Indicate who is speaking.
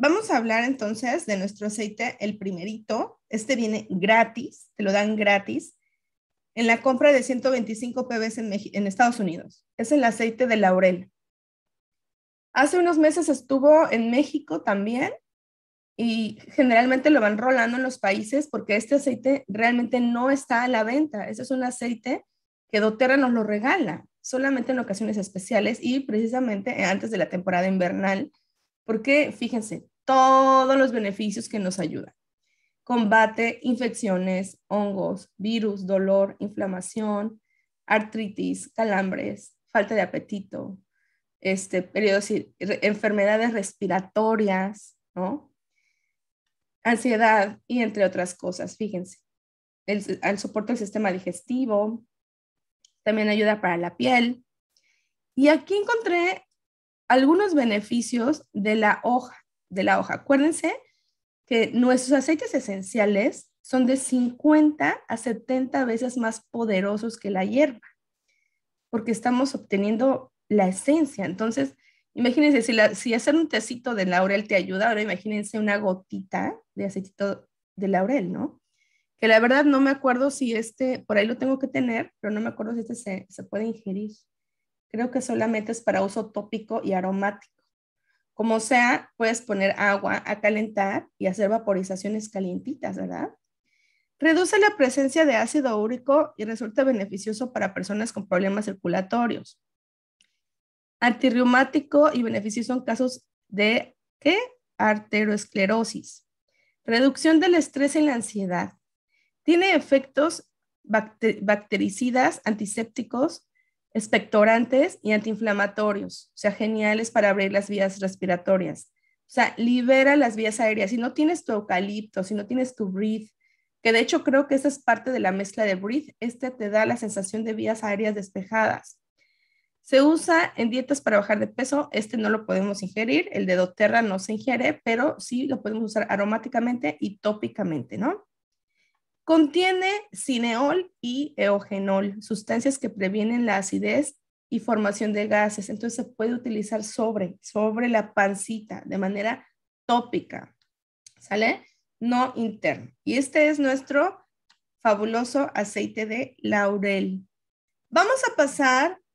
Speaker 1: vamos a hablar entonces de nuestro aceite, el primerito. Este viene gratis, te lo dan gratis en la compra de 125 PBs en, Estados Unidos. Es el aceite de laurel. Hace unos meses estuvo en México también y generalmente lo van rolando en los países porque este aceite realmente no está a la venta. Este es un aceite que doTERRA nos lo regala solamente en ocasiones especiales y precisamente antes de la temporada invernal. Porque fíjense, todos los beneficios que nos ayudan. Combate infecciones, hongos, virus, dolor, inflamación, artritis, calambres, falta de apetito, este, enfermedades respiratorias, Ansiedad y entre otras cosas, fíjense. El, el soporte del sistema digestivo, también ayuda para la piel. Y aquí encontré algunos beneficios de la hoja de la hoja. Acuérdense que nuestros aceites esenciales son de 50 a 70 veces más poderosos que la hierba, porque estamos obteniendo la esencia. Entonces, imagínense, si, hacer un tecito de laurel te ayuda, ahora imagínense una gotita de aceitito de laurel, ¿no? Que la verdad no me acuerdo si este, por ahí lo tengo que tener, pero no me acuerdo si este se puede ingerir. Creo que solamente es para uso tópico y aromático. Como sea, puedes poner agua a calentar y hacer vaporizaciones calientitas, ¿verdad? Reduce la presencia de ácido úrico y resulta beneficioso para personas con problemas circulatorios. Antirreumático y beneficioso en casos de ¿qué? arteriosclerosis. Reducción del estrés y la ansiedad. Tiene efectos bactericidas, antisépticos, expectorantes y antiinflamatorios, o sea, geniales para abrir las vías respiratorias. O sea, libera las vías aéreas. Si no tienes tu eucalipto, si no tienes tu breathe, que de hecho creo que esa es parte de la mezcla de breathe, este te da la sensación de vías aéreas despejadas. Se usa en dietas para bajar de peso, este no lo podemos ingerir, el de doTERRA no se ingiere, pero sí lo podemos usar aromáticamente y tópicamente, ¿no? Contiene cineol y eogenol, sustancias que previenen la acidez y formación de gases. Entonces se puede utilizar sobre, sobre la pancita de manera tópica, ¿sale? No interno. Y este es nuestro fabuloso aceite de laurel. Vamos a pasar